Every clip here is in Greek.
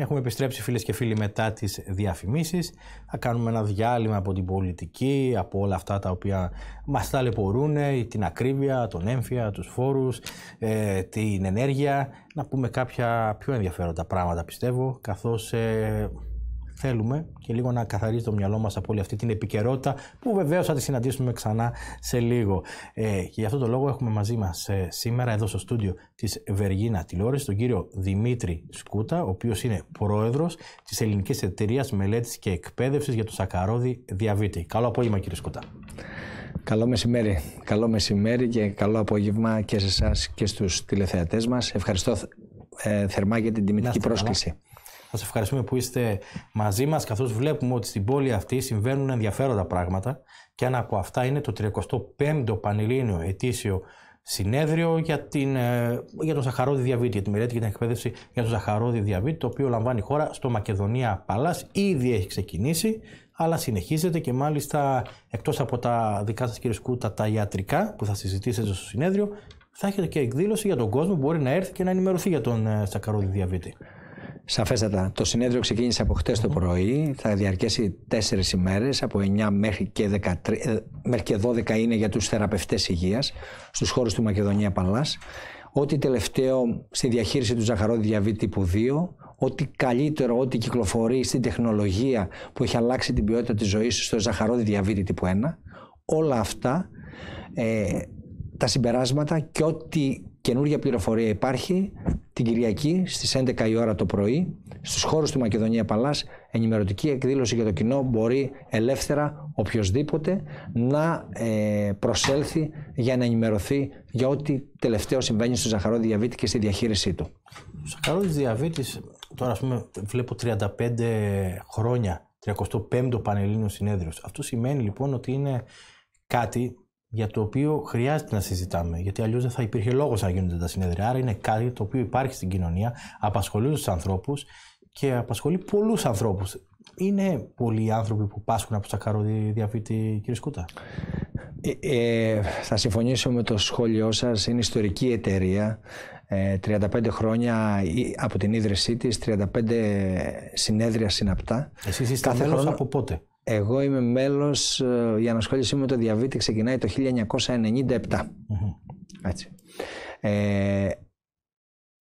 Έχουμε επιστρέψει φίλες και φίλοι μετά τις διαφημίσεις. Θα κάνουμε ένα διάλειμμα από την πολιτική, από όλα αυτά τα οποία μας ταλαιπωρούν, την ακρίβεια, τον έμφυα, τους φόρους, ε, την ενέργεια. Να πούμε κάποια πιο ενδιαφέροντα πράγματα πιστεύω, καθώς... Ε, θέλουμε και λίγο να καθαρίζει το μυαλό μας από όλη αυτή την επικαιρότητα που βεβαίως θα τη συναντήσουμε ξανά σε λίγο. Ε, και γι' αυτόν τον λόγο έχουμε μαζί μας ε, σήμερα εδώ στο στούντιο της Βεργίνα Τηλεόρασης τον κύριο Δημήτρη Σκούτα, ο οποίος είναι πρόεδρος της Ελληνικής εταιρείας Μελέτης και Εκπαίδευσης για το Σακαρόδι Διαβήτη. Καλό απόγευμα κύριε Σκούτα. Καλό μεσημέρι. Καλό μεσημέρι και καλό απόγευμα και σε εσάς και στους τηλεθεατές μας. Ευχαριστώ ε, θερμά για την τιμητική πρόσκληση. Σας ευχαριστούμε που είστε μαζί μας καθώς βλέπουμε ότι στην πόλη αυτή συμβαίνουν ενδιαφέροντα πράγματα και ένα από αυτά είναι το 35ο Πανελλήνιο Ετήσιο Συνέδριο για, την, ε, για τον Ζαχαρόδη Διαβήτη, για τη μελέτη και την εκπαίδευση για τον Ζαχαρόδη Διαβήτη, το οποίο λαμβάνει η χώρα στο Μακεδονία Παλάς. Ήδη έχει ξεκινήσει, αλλά συνεχίζεται και μάλιστα εκτός από τα δικά σας κύριε Σκούτα, τα ιατρικά που θα συζητήσετε στο συνέδριο, θα έχετε και εκδήλωση για τον κόσμο που μπορεί να έρθει και να ενημερωθεί για τον Ζαχαρόδη ε, Διαβήτη. Σαφέστατα. Το συνέδριο ξεκίνησε από χτες το πρωί. Θα διαρκέσει τέσσερις ημέρες, από 9 μέχρι και, 13, ε, μέχρι 12 είναι για τους θεραπευτές υγείας στους χώρους του Μακεδονία Παλάς. Ό,τι τελευταίο στη διαχείριση του ζαχαρόδι διαβήτη τύπου 2, ό,τι καλύτερο, ό,τι κυκλοφορεί στην τεχνολογία που έχει αλλάξει την ποιότητα της ζωής στο ζαχαρόδι διαβήτη τύπου 1, όλα αυτά ε, τα συμπεράσματα και ό,τι Καινούργια πληροφορία υπάρχει την Κυριακή στις 11 η ώρα το πρωί στους χώρους του Μακεδονία Παλάς. Ενημερωτική εκδήλωση για το κοινό μπορεί ελεύθερα οποιοδήποτε να ε, προσέλθει για να ενημερωθεί για ό,τι τελευταίο συμβαίνει στο Ζαχαρόδη διαβήτη και στη διαχείρισή του. Ο ζαχαρόδι διαβήτης, τώρα ας πούμε, βλέπω 35 χρόνια, 35ο Πανελλήνιο Συνέδριο. Αυτό σημαίνει λοιπόν ότι είναι κάτι για το οποίο χρειάζεται να συζητάμε, γιατί αλλιώς δεν θα υπήρχε λόγος να γίνονται τα συνέδρια. Άρα είναι κάτι το οποίο υπάρχει στην κοινωνία, απασχολεί τους ανθρώπους και απασχολεί πολλούς ανθρώπους. Είναι πολλοί άνθρωποι που πάσχουν από τα διαφήτη, κύριε Σκούτα. Ε, ε, θα συμφωνήσω με το σχόλιο σας, Είναι ιστορική εταιρεία. 35 ε, χρόνια από την ίδρυσή της, 35 συνέδρια συναπτά. Εσείς είστε Κάθε από πότε. Εγώ είμαι μέλος, ε, η ανασχόλησή μου με το διαβήτη ξεκινάει το 1997. Mm-hmm.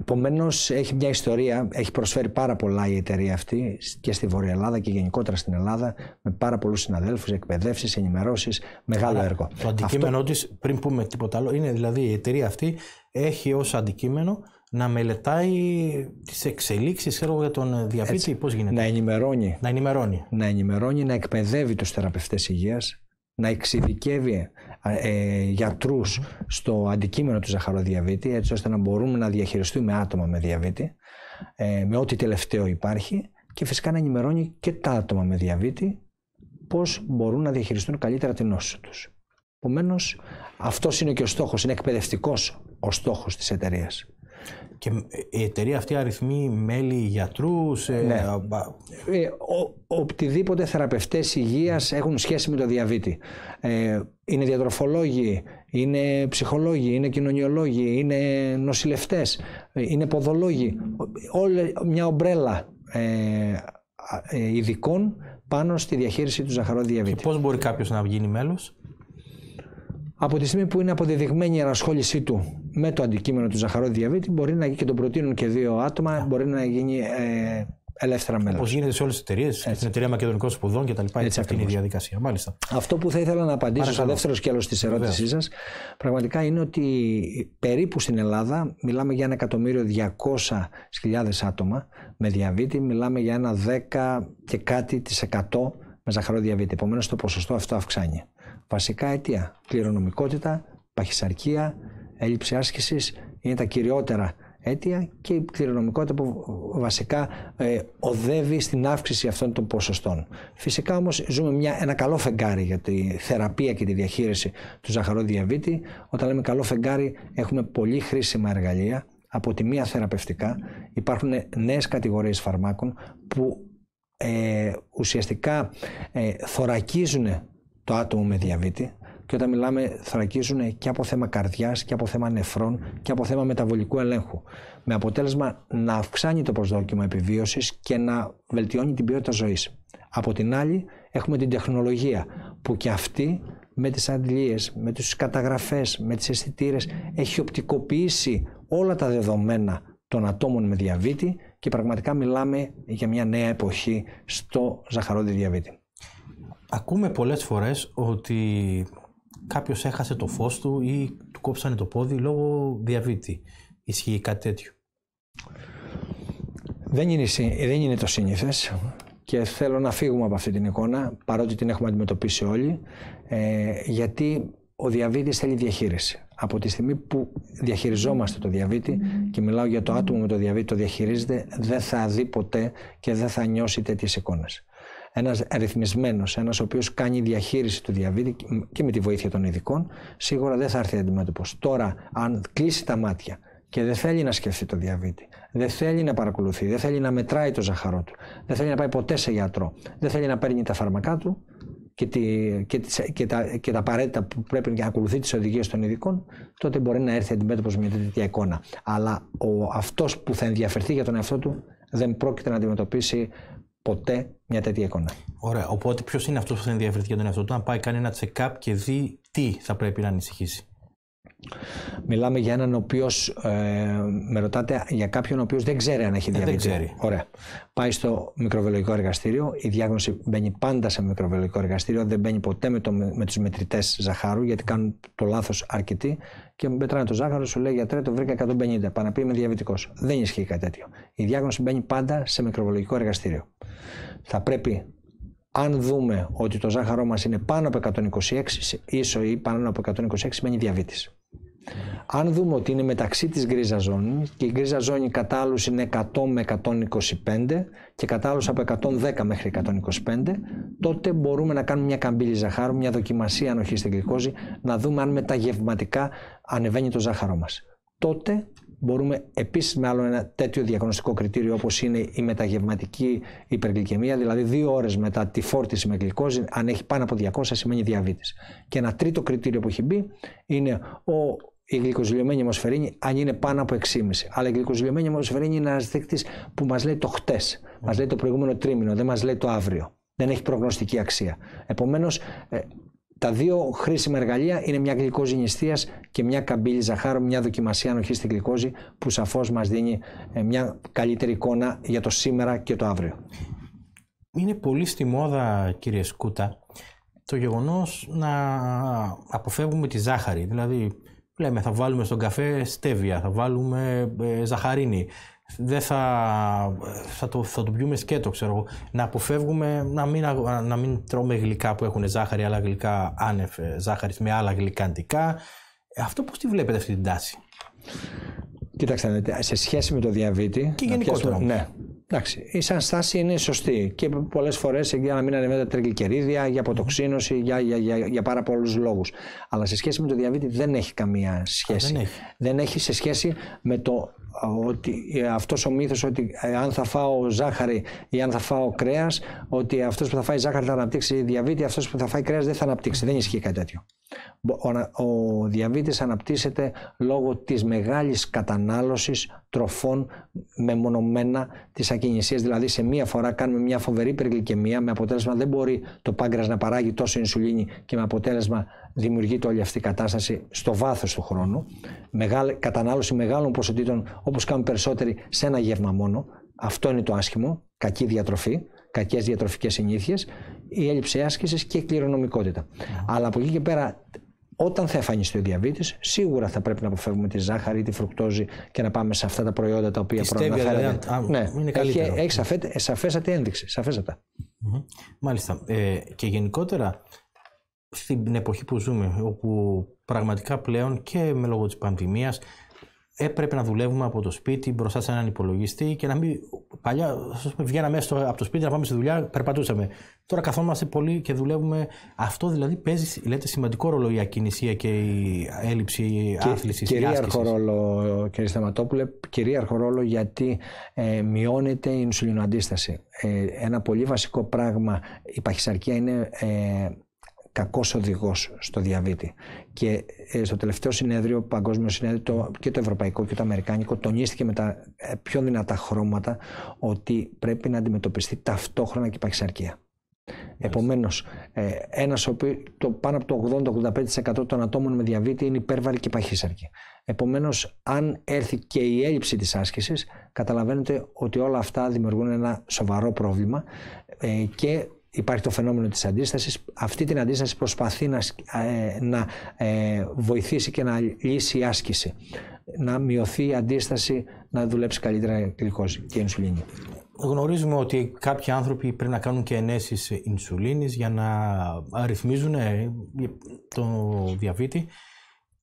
Επομένως, έχει μια ιστορία, έχει προσφέρει πάρα πολλά η εταιρεία αυτή και στη Βόρεια Ελλάδα και γενικότερα στην Ελλάδα με πάρα πολλούς συναδέλφους, εκπαιδεύσεις, ενημερώσεις. Μεγάλο έργο. Το αντικείμενό Αυτό... της, πριν πούμε τίποτα άλλο, είναι δηλαδή η εταιρεία αυτή έχει ως αντικείμενο να μελετάει τις εξελίξεις για τον ε, διαβήτη, γίνεται. Να ενημερώνει. Να ενημερώνει. Να ενημερώνει, να εκπαιδεύει τους θεραπευτές υγείας, να εξειδικεύει ε, γιατρου στο αντικείμενο του ζαχαροδιαβήτη, έτσι ώστε να μπορούμε να διαχειριστούμε άτομα με διαβήτη, ε, με ό,τι τελευταίο υπάρχει και φυσικά να ενημερώνει και τα άτομα με διαβήτη πώς μπορούν να διαχειριστούν καλύτερα την νόση τους. Επομένως, αυτός είναι και ο στόχος, είναι εκπαιδευτικός ο στόχος της εταιρείας. Και η εταιρεία αυτή αριθμεί μέλη γιατρούς, ε, ναι. Ε, ο, οτιδήποτε θεραπευτές υγείας έχουν σχέση με το διαβήτη. Ε, είναι διατροφολόγοι, είναι ψυχολόγοι, είναι κοινωνιολόγοι, είναι νοσηλευτές, ε, είναι ποδολόγοι. Όλη μια ομπρέλα ε, ειδικών πάνω στη διαχείριση του ζαχαρόδιαβήτη. Και πώς μπορεί κάποιος να γίνει μέλος? Από τη στιγμή που είναι αποδεδειγμένη η ανασχόλησή του με το αντικείμενο του ζαχαρόδι διαβήτη, μπορεί να και τον προτείνουν και δύο άτομα, μπορεί να γίνει ε, ελεύθερα μέλος. Όπως γίνεται σε όλες τις εταιρείες, στην εταιρεία Μακεδονικών Σπουδών κτλ. Έτσι, Έτσι αυτή είναι η διαδικασία. Μάλιστα. Αυτό που θα ήθελα να απαντήσω στο δεύτερο σκέλος της ερώτησής σας, πραγματικά είναι ότι περίπου στην Ελλάδα μιλάμε για ένα εκατομμύριο χιλιάδες άτομα με διαβήτη, μιλάμε για ένα 10 και κάτι τη με ζαχαρό διαβήτη. Επομένως το ποσοστό αυτό αυξάνει. Βασικά αιτία. Κληρονομικότητα, παχυσαρκία, έλλειψη άσκησης, είναι τα κυριότερα αίτια και η κληρονομικότητα που βασικά ε, οδεύει στην αύξηση αυτών των ποσοστών. Φυσικά όμως ζούμε μια, ένα καλό φεγγάρι για τη θεραπεία και τη διαχείριση του ζαχαροδιαβήτη. Όταν λέμε καλό φεγγάρι έχουμε πολύ χρήσιμα εργαλεία, από τη μία θεραπευτικά υπάρχουν νέες κατηγορίες φαρμάκων που ε, ουσιαστικά ε, θωρακίζουν το άτομο με διαβήτη. Και όταν μιλάμε, θρακίζουν και από θέμα καρδιάς και από θέμα νεφρών και από θέμα μεταβολικού ελέγχου. Με αποτέλεσμα να αυξάνει το προσδόκιμο επιβίωσης και να βελτιώνει την ποιότητα ζωής. Από την άλλη, έχουμε την τεχνολογία που και αυτή με τις αντλίες, με τις καταγραφές, με τις αισθητήρες, έχει οπτικοποιήσει όλα τα δεδομένα των ατόμων με διαβήτη και πραγματικά μιλάμε για μια νέα εποχή στο ζαχαρόδι διαβήτη. Ακούμε πολλές φορές ότι κάποιος έχασε το φως του ή του κόψανε το πόδι λόγω διαβήτη. Ισχύει κάτι τέτοιο. Δεν είναι, δεν είναι το σύνηθες και θέλω να φύγουμε από αυτή την εικόνα παρότι την έχουμε αντιμετωπίσει όλοι ε, γιατί ο διαβήτης θέλει διαχείριση. Από τη στιγμή που διαχειριζόμαστε το διαβήτη και μιλάω για το άτομο με το διαβήτη το διαχειρίζεται δεν θα δει ποτέ και δεν θα νιώσει τέτοιες εικόνες. Ένας ρυθμισμένο, ένας ο οποίος κάνει διαχείριση του διαβήτη και με τη βοήθεια των ειδικών, σίγουρα δεν θα έρθει αντιμέτωπος. Τώρα, αν κλείσει τα μάτια και δεν θέλει να σκεφτεί το διαβήτη, δεν θέλει να παρακολουθεί, δεν θέλει να μετράει το ζαχαρό του, δεν θέλει να πάει ποτέ σε γιατρό, δεν θέλει να παίρνει τα φάρμακά του και, τη, και, και, τα, και τα απαραίτητα που πρέπει να ακολουθεί τις οδηγίες των ειδικών, τότε μπορεί να έρθει αντιμέτωπος με τέτοια εικόνα. Αλλά αυτός που θα ενδιαφερθεί για τον εαυτό του δεν πρόκειται να αντιμετωπίσει ποτέ μια τέτοια εικόνα. Ωραία. Οπότε ποιος είναι αυτός που θα ενδιαφερθεί για τον εαυτό του, να πάει κάνει ένα check-up και δει τι θα πρέπει να ανησυχήσει. Μιλάμε για έναν ο οποίος. Ε, με ρωτάτε για κάποιον ο οποίος δεν ξέρει αν έχει διαβήτη. Ε, δεν ξέρει. Ωραία. Πάει στο μικροβιολογικό εργαστήριο. Η διάγνωση μπαίνει πάντα σε μικροβιολογικό εργαστήριο. Δεν μπαίνει ποτέ με, το, με τους μετρητές ζαχάρου, γιατί κάνουν το λάθος αρκετοί. Και πετράνε το ζάχαρο, σου λέει γιατρέ, το βρήκα 150. Παναπεί είμαι διαβητικός. Δεν ισχύει κάτι τέτοιο. Η διάγνωση μπαίνει πάντα σε μικροβιολογικό εργαστήριο. Θα πρέπει αν δούμε ότι το ζάχαρό μας είναι πάνω από 126, ίσο ή πάνω από 126 σημαίνει διαβήτης. Αν δούμε ότι είναι μεταξύ της γκρίζα ζώνη και η γκρίζα ζώνη κατά είναι 100 με 125 και κατά από 110 μέχρι 125, τότε μπορούμε να κάνουμε μια καμπύλη ζαχάρου, μια δοκιμασία ανοχή στην γλυκόζη, να δούμε αν μεταγευματικά ανεβαίνει το ζάχαρο μας. Τότε μπορούμε επίσης με άλλο ένα τέτοιο διαγνωστικό κριτήριο όπως είναι η μεταγευματική υπεργλυκαιμία, δηλαδή δύο ώρες μετά τη φόρτιση με γλυκόζη, αν έχει πάνω από 200 σημαίνει διαβήτης. Και ένα τρίτο κριτήριο που έχει μπει είναι ο η γλυκοζηλιωμένη αιμοσφαιρίνη αν είναι πάνω από 6,5. Αλλά η γλυκοζηλιωμένη αιμοσφαιρίνη είναι ένας δείκτης που μας λέει το χτες, mm. μας λέει το προηγούμενο τρίμηνο, δεν μας λέει το αύριο. Δεν έχει προγνωστική αξία. Επομένως, ε, τα δύο χρήσιμα εργαλεία είναι μια γλυκόζη νηστείας και μια καμπύλη ζαχάρου, μια δοκιμασία ανοχής στην γλυκόζη, που σαφώς μας δίνει ε, μια καλύτερη εικόνα για το σήμερα και το αύριο. Είναι πολύ στη μόδα, κύριε Σκούτα, το γεγονός να αποφεύγουμε τη ζάχαρη. Δηλαδή, Λέμε θα βάλουμε στον καφέ στέβια, θα βάλουμε ε, ζαχαρίνη, δεν θα, θα, το, θα το πιούμε σκέτο, ξέρω εγώ. Να αποφεύγουμε να μην, να μην τρώμε γλυκά που έχουν ζάχαρη, άλλα γλυκά άνευ ε, ζάχαρης με άλλα γλυκαντικά. Ε, αυτό πώς τη βλέπετε αυτή την τάση. Κοιτάξτε, σε σχέση με το διαβήτη... Και γενικότερα. ναι, Εντάξει, η σαν στάση είναι σωστή και πολλές φορές για να μην ανεβαίνουν τα τριγλικερίδια, για αποτοξίνωση, για, για, για, για πάρα πολλούς λόγους. Αλλά σε σχέση με το διαβήτη δεν έχει καμία σχέση. δεν, έχει. δεν έχει σε σχέση με το ότι ε, αυτός ο μύθος ότι ε, αν θα φάω ζάχαρη ή αν θα φάω κρέας, ότι αυτός που θα φάει ζάχαρη θα αναπτύξει διαβήτη, αυτός που θα φάει κρέας δεν θα αναπτύξει. Δεν ισχύει κάτι τέτοιο. Ο διαβήτης αναπτύσσεται λόγω της μεγάλης κατανάλωσης τροφών μεμονωμένα της ακινησίας. Δηλαδή, σε μία φορά κάνουμε μια φοβερή υπεργλυκαιμία με αποτέλεσμα δεν μπορεί το πάγκρας να παράγει τόσο ινσουλίνη και με αποτέλεσμα δημιουργείται όλη αυτή η κατάσταση στο βάθος του χρόνου. Μεγάλη, κατανάλωση μεγάλων ποσοτήτων όπως κάνουν περισσότεροι σε ένα γεύμα μόνο. Αυτό είναι το άσχημο. Κακή διατροφή, κακές διατροφικές συνήθειες, η έλλειψη άσκησης και η κληρονομικότητα. Αλλά από εκεί και πέρα όταν θα εμφανιστεί ο διαβήτης, σίγουρα θα πρέπει να αποφεύγουμε τη ζάχαρη τη φρουκτόζη και να πάμε σε αυτά τα προϊόντα τα οποία προαναφέραμε. Ναι, είναι καλύτερο. Έχει, έχει σαφέ, σαφέστατη ένδειξη. Μάλιστα. Ε, και γενικότερα, στην εποχή που ζούμε, όπου πραγματικά πλέον και με λόγω της πανδημίας έπρεπε να δουλεύουμε από το σπίτι μπροστά σε έναν υπολογιστή και να μην. Παλιά, πούμε, βγαίναμε από το σπίτι να πάμε στη δουλειά, περπατούσαμε. Τώρα καθόμαστε πολύ και δουλεύουμε. Αυτό δηλαδή παίζει λέτε, σημαντικό ρόλο η ακινησία και η έλλειψη άθληση. Κυρίαρχο ρόλο, κύριε Σταματόπουλε, κυρίαρχο ρόλο γιατί ε, μειώνεται η ινσουλινοαντίσταση. Ε, ένα πολύ βασικό πράγμα, η παχυσαρκία είναι ε, κακός οδηγός στο διαβήτη. Και ε, στο τελευταίο συνέδριο, παγκόσμιο συνέδριο, το, και το ευρωπαϊκό και το αμερικάνικο, τονίστηκε με τα ε, πιο δυνατά χρώματα ότι πρέπει να αντιμετωπιστεί ταυτόχρονα και η παχυσαρκία. Επομένως, ε, ένας το, πάνω από το 80-85% των ατόμων με διαβήτη είναι υπέρβαροι και παχύσαρκη. Επομένως, αν έρθει και η έλλειψη της άσκησης, καταλαβαίνετε ότι όλα αυτά δημιουργούν ένα σοβαρό πρόβλημα ε, και υπάρχει το φαινόμενο της αντίστασης. Αυτή την αντίσταση προσπαθεί να, ε, να ε, βοηθήσει και να λύσει η άσκηση. Να μειωθεί η αντίσταση, να δουλέψει καλύτερα η και η ινσουλίνη. Γνωρίζουμε ότι κάποιοι άνθρωποι πρέπει να κάνουν και ενέσεις ινσουλίνης για να αριθμίζουν ε, το διαβήτη.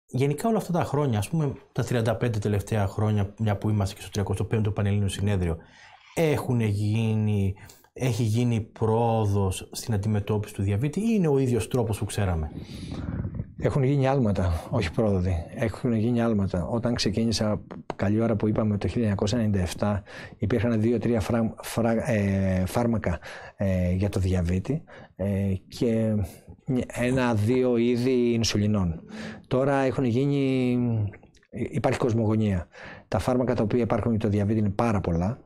Γενικά όλα αυτά τα χρόνια, ας πούμε τα 35 τελευταία χρόνια, μια που είμαστε και στο 35ο Πανελλήνιο Συνέδριο, έχουν γίνει, έχει γίνει πρόοδος στην αντιμετώπιση του διαβήτη ή είναι ο ίδιος τρόπος που ξέραμε. Έχουν γίνει άλματα, όχι πρόοδοι. Έχουν γίνει άλματα. Όταν ξεκίνησα, καλή ώρα που είπαμε το 1997, υπήρχαν δύο-τρία ε, φάρμακα ε, για το διαβήτη ε, και ένα-δύο είδη ινσουλινών. Τώρα έχουν γίνει. Υπάρχει κοσμογονία. Τα φάρμακα τα οποία υπάρχουν για το διαβήτη είναι πάρα πολλά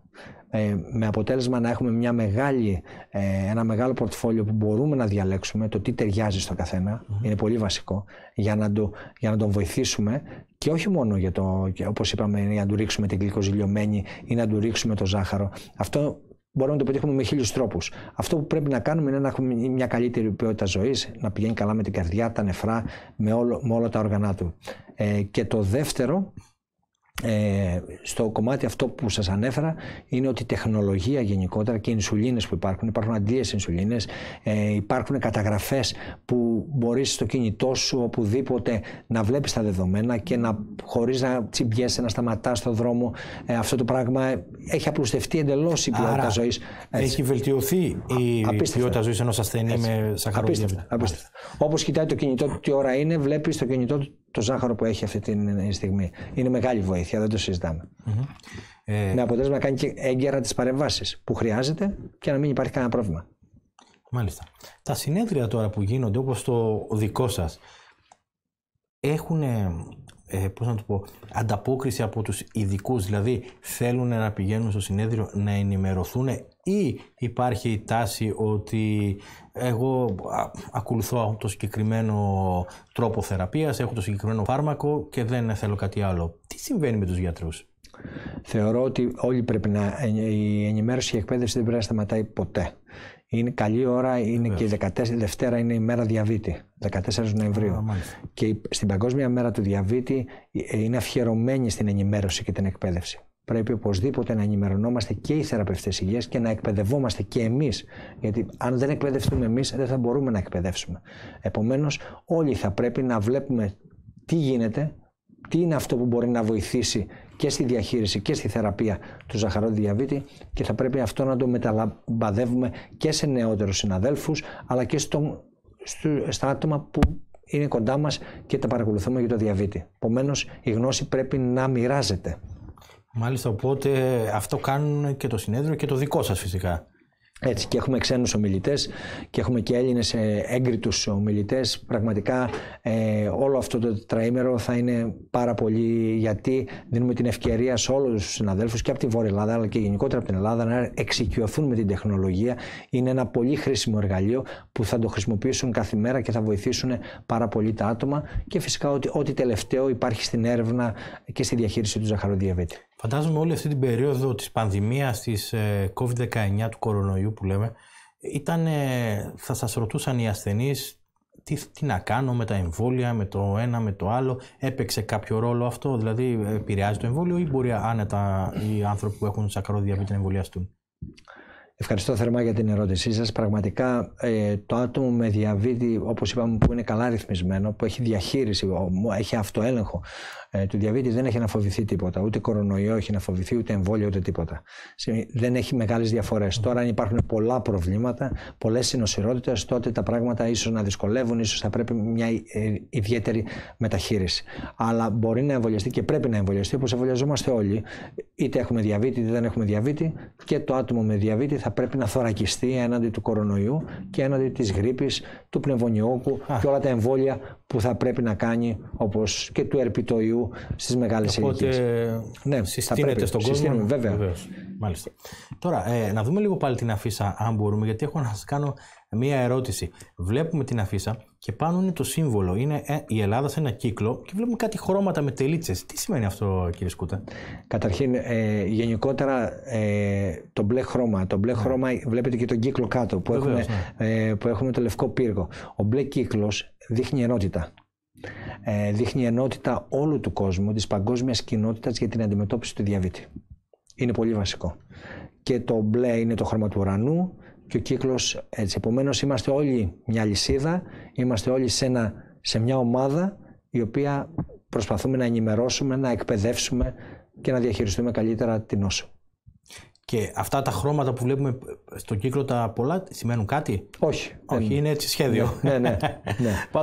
ε, με αποτέλεσμα να έχουμε μια μεγάλη, ε, ένα μεγάλο πορτφόλιο που μπορούμε να διαλέξουμε το τι ταιριάζει στο καθενα είναι πολύ βασικό, για να, το, για να τον βοηθήσουμε και όχι μόνο για το, όπως είπαμε, να του ρίξουμε την γλυκοζηλιωμένη ή να του ρίξουμε το ζάχαρο. Αυτό μπορούμε να το πετύχουμε με χίλιους τρόπους. Αυτό που πρέπει να κάνουμε είναι να έχουμε μια καλύτερη ποιότητα ζωής, να πηγαίνει καλά με την καρδιά, τα νεφρά, με, όλο, όλα τα όργανα του. Ε, και το δεύτερο ε, στο κομμάτι αυτό που σας ανέφερα είναι ότι η τεχνολογία γενικότερα και οι ινσουλίνες που υπάρχουν, υπάρχουν αντλίες ινσουλίνες, ε, υπάρχουν καταγραφές που μπορείς στο κινητό σου οπουδήποτε να βλέπεις τα δεδομένα και να, χωρίς να τσιμπιέσαι, να σταματάς στο δρόμο. Ε, αυτό το πράγμα έχει απλουστευτεί εντελώς η ποιότητα Άρα, ζωής. Έτσι. Έχει βελτιωθεί η Α, ποιότητα ζωής ενός ασθενή Έτσι. με σαχαροδία. Όπως κοιτάει το κινητό του τι ώρα είναι, βλέπεις το κινητό του το ζάχαρο που έχει αυτή τη ε, στιγμή. Είναι μεγάλη βοήθεια, δεν το συζητάμε. Mm-hmm. Με αποτέλεσμα να κάνει και έγκαιρα τις παρεμβάσεις που χρειάζεται και να μην υπάρχει κανένα πρόβλημα. Μάλιστα. Τα συνέδρια τώρα που γίνονται, όπως το δικό σας, έχουν ε, πώς να το πω, ανταπόκριση από τους ειδικούς, δηλαδή θέλουν να πηγαίνουν στο συνέδριο να ενημερωθούν ή υπάρχει η τάση ότι εγώ ακολουθώ το συγκεκριμένο τρόπο θεραπείας, έχω το συγκεκριμένο φάρμακο και δεν θέλω κάτι άλλο. Τι συμβαίνει με τους γιατρούς? Θεωρώ ότι όλοι πρέπει να. Ε, η ενημέρωση και η εκπαίδευση δεν πρέπει να σταματάει ποτέ. Είναι καλή ώρα, είναι και η Δευτέρα είναι η μέρα διαβήτη, 14 Νοεμβρίου. και στην Παγκόσμια Μέρα του Διαβήτη ε, είναι αφιερωμένη στην ενημέρωση και την εκπαίδευση. Πρέπει οπωσδήποτε να ενημερωνόμαστε και οι θεραπευτές υγείας και να εκπαιδευόμαστε και εμείς. Γιατί αν δεν εκπαιδευτούμε εμείς, δεν θα μπορούμε να εκπαιδεύσουμε. Επομένως, όλοι θα πρέπει να βλέπουμε τι γίνεται, τι είναι αυτό που μπορεί να βοηθήσει και στη διαχείριση και στη θεραπεία του ζαχαρόδι διαβήτη και θα πρέπει αυτό να το μεταλαμπαδεύουμε και σε νεότερους συναδέλφους αλλά και στο, στο, στα άτομα που είναι κοντά μας και τα παρακολουθούμε για το διαβήτη. Επομένως, η γνώση πρέπει να μοιράζεται. Μάλιστα, οπότε αυτό κάνουν και το συνέδριο και το δικό σας φυσικά. Έτσι, και έχουμε ξένους ομιλητές και έχουμε και Έλληνες ε, έγκριτους ομιλητές. Πραγματικά ε, όλο αυτό το τετραήμερο θα είναι πάρα πολύ γιατί δίνουμε την ευκαιρία σε όλους τους συναδέλφους και από τη Βόρεια Ελλάδα αλλά και γενικότερα από την Ελλάδα να εξοικειωθούν με την τεχνολογία. Είναι ένα πολύ χρήσιμο εργαλείο που θα το χρησιμοποιήσουν κάθε μέρα και θα βοηθήσουν πάρα πολύ τα άτομα και φυσικά ό,τι, ό,τι τελευταίο υπάρχει στην έρευνα και στη διαχείριση του ζαχαροδιαβήτη. Φαντάζομαι όλη αυτή την περίοδο της πανδημίας, της ε, COVID-19, του κορονοϊού που λέμε, ήταν, θα σας ρωτούσαν οι ασθενείς τι, τι να κάνω με τα εμβόλια, με το ένα, με το άλλο. Έπαιξε κάποιο ρόλο αυτό, δηλαδή επηρεάζει το εμβόλιο ή μπορεί άνετα οι άνθρωποι που έχουν σακαρόδιαβήτη να εμβολιαστούν. Ευχαριστώ θερμά για την ερώτησή σας. Πραγματικά ε, το άτομο με διαβήτη, όπως είπαμε, που είναι καλά ρυθμισμένο, που έχει διαχείριση, έχει αυτοέλεγχο ε, του διαβήτη, δεν έχει να φοβηθεί τίποτα. Ούτε κορονοϊό έχει να φοβηθεί, ούτε εμβόλιο, ούτε τίποτα. Δεν έχει μεγάλες διαφορές. Τώρα, αν υπάρχουν πολλά προβλήματα, πολλές συνοσυρότητες, τότε τα πράγματα ίσως να δυσκολεύουν, ίσως θα πρέπει μια ε, ιδιαίτερη μεταχείριση. Αλλά μπορεί να εμβολιαστεί και πρέπει να εμβολιαστεί, όπως εμβολιαζόμαστε όλοι. Είτε έχουμε διαβήτη, είτε δεν έχουμε διαβήτη και το άτομο με διαβήτη θα θα πρέπει να θωρακιστεί έναντι του κορονοϊού και έναντι της γρήπης, του πνευμονιόκου και όλα τα εμβόλια που θα πρέπει να κάνει όπως και του ερπιτοϊού στις μεγάλες Οπότε, ηλικίες. Ναι, συστήνεται στον κόσμο. βέβαια. Μάλιστα. Τώρα, ε, να δούμε λίγο πάλι την αφίσα, αν μπορούμε, γιατί έχω να σας κάνω μία ερώτηση. Βλέπουμε την αφίσα και πάνω είναι το σύμβολο. Είναι ε, η Ελλάδα σε ένα κύκλο και βλέπουμε κάτι χρώματα με τελίτσες. Τι σημαίνει αυτό, κύριε Σκούτα. Καταρχήν, ε, γενικότερα ε, το μπλε χρώμα. Το μπλε ναι. χρώμα βλέπετε και τον κύκλο κάτω που, έχουμε, ναι. ε, που έχουμε το λευκό πύργο. Ο μπλε κύκλος δείχνει ενότητα ε, δείχνει ενότητα όλου του κόσμου, της παγκόσμιας κοινότητας για την αντιμετώπιση του διαβήτη. Είναι πολύ βασικό. Και το μπλε είναι το χρώμα του ουρανού, και ο κύκλος έτσι. Επομένως είμαστε όλοι μια λυσίδα, είμαστε όλοι σε, ένα, σε μια ομάδα η οποία προσπαθούμε να ενημερώσουμε, να εκπαιδεύσουμε και να διαχειριστούμε καλύτερα την νόσο. Και αυτά τα χρώματα που βλέπουμε στον κύκλο τα πολλά σημαίνουν κάτι. Όχι. Όχι, είναι έτσι σχέδιο. Ναι, ναι. ναι.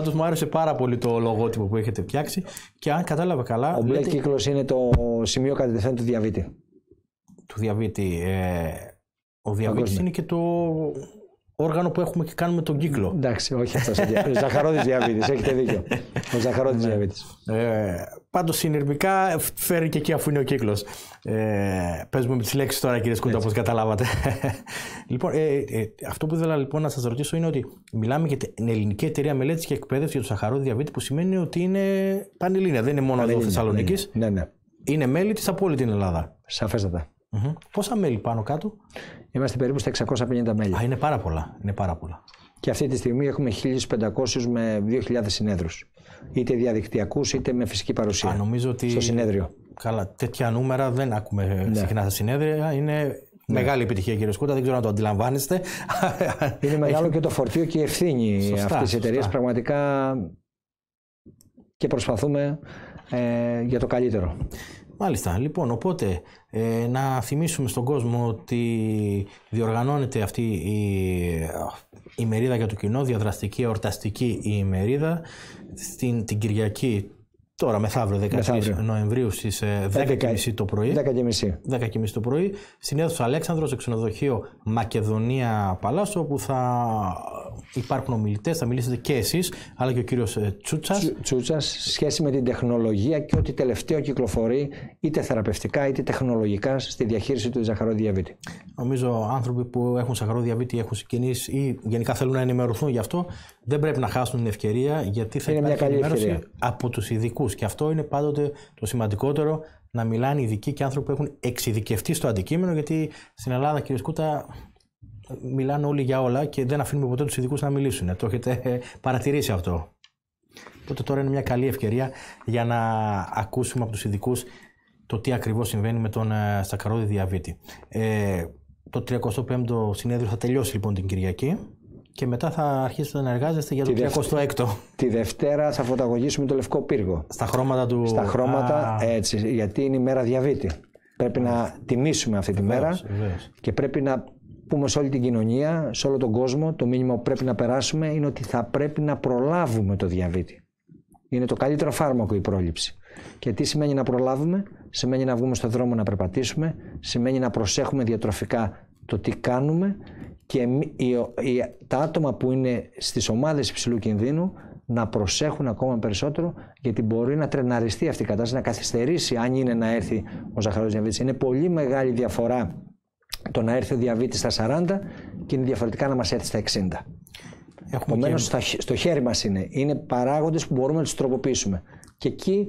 ναι. μου άρεσε πάρα πολύ το λογότυπο που έχετε φτιάξει και αν κατάλαβα καλά. Ο μπλε λέτε... είναι το σημείο κατευθείαν του διαβήτη. Του διαβήτη. Ε, ο διαβήτη είναι και το όργανο που έχουμε και κάνουμε τον κύκλο. Εντάξει, όχι αυτός. Ο ζαχαρόδης διαβήτης, έχετε δίκιο. Ο ζαχαρόδης ναι. διαβήτης. Ε, Πάντως συνειρμικά φέρει και εκεί αφού είναι ο κύκλος. Ε, μου με τις λέξεις τώρα, κύριε Σκούντα, όπως καταλάβατε. λοιπόν, ε, ε, αυτό που ήθελα λοιπόν να σας ρωτήσω είναι ότι μιλάμε για την Ελληνική Εταιρεία Μελέτης και Εκπαίδευσης για το ζαχαρόδη Διαβήτη, που σημαίνει ότι είναι πανελίνα. δεν είναι μόνο εδώ Θεσσαλονίκης. Ναι, ναι, ναι. Είναι μέλη της από όλη την Ελλάδα. Σαφέστατα. Mm-hmm. Πόσα μέλη πάνω κάτω. Είμαστε περίπου στα 650 μέλη. Α, είναι πάρα πολλά. Είναι πάρα πολλά. Και αυτή τη στιγμή έχουμε 1.500 με 2.000 συνέδρους. Είτε διαδικτυακούς είτε με φυσική παρουσία. Α, νομίζω ότι... Στο συνέδριο. Καλά, τέτοια νούμερα δεν ακούμε ε, ναι. συχνά στα συνέδρια. Είναι ναι. Μεγάλη επιτυχία, κύριε Σκούτα, δεν ξέρω αν το αντιλαμβάνεστε. Είναι μεγάλο και το φορτίο και η ευθύνη αυτής της εταιρείας. Πραγματικά και προσπαθούμε ε, για το καλύτερο. Μάλιστα. Λοιπόν, οπότε ε, να θυμίσουμε στον κόσμο ότι διοργανώνεται αυτή η, η μερίδα για το κοινό, διαδραστική εορταστική η ημερίδα, στην, την Κυριακή Τώρα, μεθαύριο, 13 Νοεμβρίου στις 10.30 ε, το πρωί. 10.30. 10.30 το πρωί, στην αίθουσα Αλέξανδρος, σε ξενοδοχείο Μακεδονία Παλάσο, όπου θα υπάρχουν ομιλητές, θα μιλήσετε και εσείς, αλλά και ο κύριος ε, Τσούτσας. Τσούτσας, σχέση με την τεχνολογία και ότι τελευταίο κυκλοφορεί είτε θεραπευτικά είτε τεχνολογικά στη διαχείριση του ζαχαροδιαβήτη. Νομίζω άνθρωποι που έχουν ζαχαροδιαβήτη, έχουν συγκινήσει ή γενικά θέλουν να ενημερωθούν γι' αυτό, δεν πρέπει να χάσουν την ευκαιρία γιατί θα είναι υπάρχει ενημέρωση από τους ειδικούς ειδικού. Και αυτό είναι πάντοτε το σημαντικότερο να μιλάνε ειδικοί και άνθρωποι που έχουν εξειδικευτεί στο αντικείμενο, γιατί στην Ελλάδα, κύριε Σκούτα, μιλάνε όλοι για όλα και δεν αφήνουμε ποτέ τους ειδικούς να μιλήσουν. Ε, το έχετε παρατηρήσει αυτό. Οπότε τώρα είναι μια καλή ευκαιρία για να ακούσουμε από τους ειδικούς το τι ακριβώς συμβαίνει με τον ε, Στακαρόδη διαβήτη. Ε, το 35ο συνέδριο θα τελειώσει λοιπόν την Κυριακή. Και μετά θα αρχίσετε να εργάζεστε για το 36ο. Τη Δευτέρα θα φωταγωγήσουμε το λευκό πύργο. Στα χρώματα του. Στα χρώματα, έτσι. Γιατί είναι η μέρα διαβήτη. Πρέπει να τιμήσουμε αυτή τη μέρα και πρέπει να πούμε σε όλη την κοινωνία, σε όλο τον κόσμο, το μήνυμα που πρέπει να περάσουμε είναι ότι θα πρέπει να προλάβουμε το διαβήτη. Είναι το καλύτερο φάρμακο η πρόληψη. Και τι σημαίνει να προλάβουμε, σημαίνει να βγούμε στον δρόμο να περπατήσουμε, σημαίνει να προσέχουμε διατροφικά το τι κάνουμε και τα άτομα που είναι στις ομάδες υψηλού κινδύνου να προσέχουν ακόμα περισσότερο γιατί μπορεί να τρεναριστεί αυτή η κατάσταση, να καθυστερήσει αν είναι να έρθει ο ζαχαρός διαβήτης. Είναι πολύ μεγάλη διαφορά το να έρθει ο διαβήτης στα 40 και είναι διαφορετικά να μας έρθει στα 60. Επομένω, στο χέρι μας είναι. Είναι παράγοντες που μπορούμε να τους τροποποιήσουμε. Και εκεί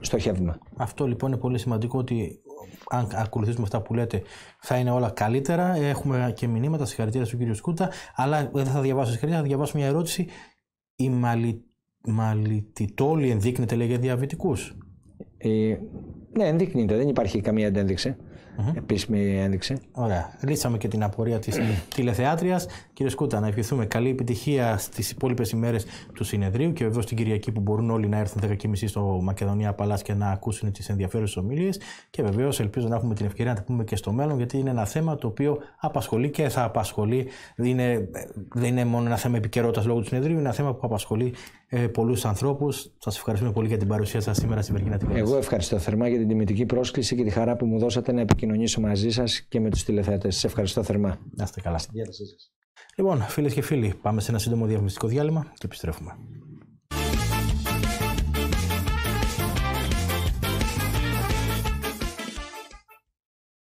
στοχεύουμε. Αυτό λοιπόν είναι πολύ σημαντικό ότι αν ακολουθήσουμε αυτά που λέτε, θα είναι όλα καλύτερα. Έχουμε και μηνύματα, συγχαρητήρια στον κύριο Σκούτα. Αλλά δεν θα διαβάσω συγχαρητήρια, θα διαβάσω μια ερώτηση. Η μαλιτιτόλη ενδείκνεται, λέγεται για διαβητικούς. Ε, ναι, ενδείκνεται, δεν υπάρχει καμία ένδειξη. Mm-hmm. επίσημη ένδειξη. Ωραία. Λύσαμε και την απορία της τηλεθεάτριας. Κύριε Σκούτα, να ευχηθούμε καλή επιτυχία στις υπόλοιπες ημέρες του συνεδρίου και βεβαίως την Κυριακή που μπορούν όλοι να έρθουν 10.30 στο Μακεδονία Παλάς και να ακούσουν τις ενδιαφέρουσες ομιλίες. Και βεβαίως ελπίζω να έχουμε την ευκαιρία να τα πούμε και στο μέλλον, γιατί είναι ένα θέμα το οποίο απασχολεί και θα απασχολεί. Είναι, ε, δεν είναι μόνο ένα θέμα επικαιρότητας λόγω του συνεδρίου, είναι ένα θέμα που απασχολεί ε, πολλούς ανθρώπους. Σας ευχαριστούμε πολύ για την παρουσία σας σήμερα στην Βεργίνα Τηλεόραση. Εγώ ευχαριστώ θερμά για την τιμητική πρόσκληση και τη χαρά που μου δώσατε να επικοινωνήσω μαζί σας και με τους τηλεθεατές. Σας ευχαριστώ θερμά. Να είστε καλά. Στην σας. Λοιπόν, φίλες και φίλοι, πάμε σε ένα σύντομο διαφημιστικό διάλειμμα και επιστρέφουμε.